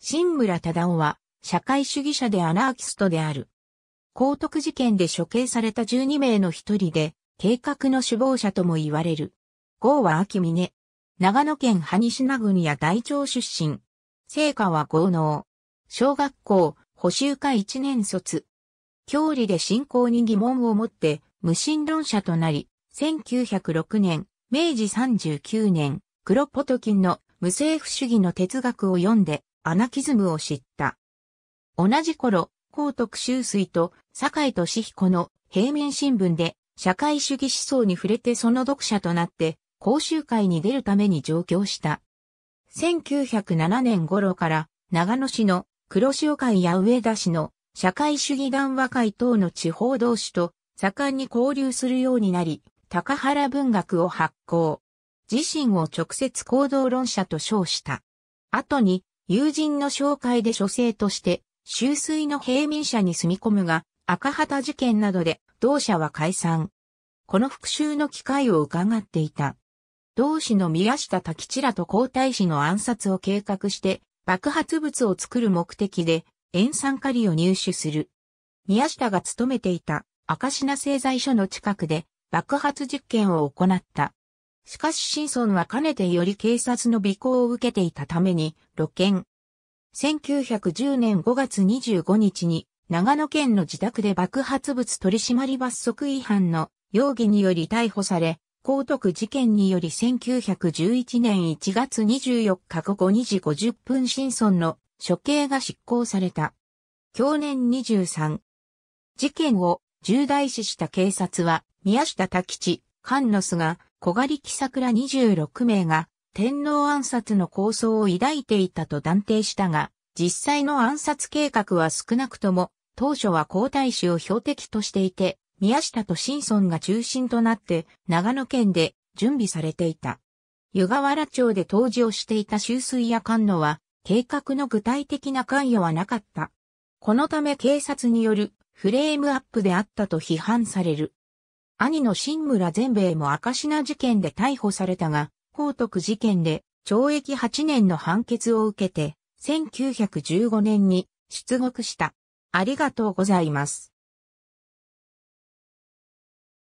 新村忠夫は、社会主義者でアナーキストである。高徳事件で処刑された12名の一人で、計画の首謀者とも言われる。郷は秋峰。長野県萩品郡や大町出身。成果は豪農。小学校、補修科1年卒。教理で信仰に疑問を持って、無神論者となり、1906年、明治39年、黒ポトキンの無政府主義の哲学を読んで、アナキズムを知った。同じ頃、高徳秋水と坂井俊彦の平面新聞で社会主義思想に触れてその読者となって講習会に出るために上京した。1907年頃から長野市の黒潮会や上田市の社会主義談話会等の地方同士と盛んに交流するようになり、高原文学を発行。自身を直接行動論者と称した。後に友人の紹介で書生として、周水の平民社に住み込むが、赤旗事件などで同社は解散。この復讐の機会を伺っていた。同氏の宮下滝ちらと皇太子の暗殺を計画して、爆発物を作る目的で、塩酸カリを入手する。宮下が勤めていた赤品製材所の近くで爆発実験を行った。しかしシンソンはかねてより警察の尾行を受けていたために、露見。1910年5月25日に、長野県の自宅で爆発物取締罰則違反の容疑により逮捕され、高徳事件により1911年1月24日午後2時50分新村の処刑が執行された。去年23。事件を重大視した警察は宮下滝地、菅野が、小狩木桜26名が天皇暗殺の構想を抱いていたと断定したが、実際の暗殺計画は少なくとも、当初は皇太子を標的としていて、宮下と新村が中心となって、長野県で準備されていた。湯河原町で当時をしていた修水や菅野は、計画の具体的な関与はなかった。このため警察によるフレームアップであったと批判される。兄の新村全米も赤品事件で逮捕されたが、宝徳事件で懲役8年の判決を受けて、1915年に出獄した。ありがとうございます。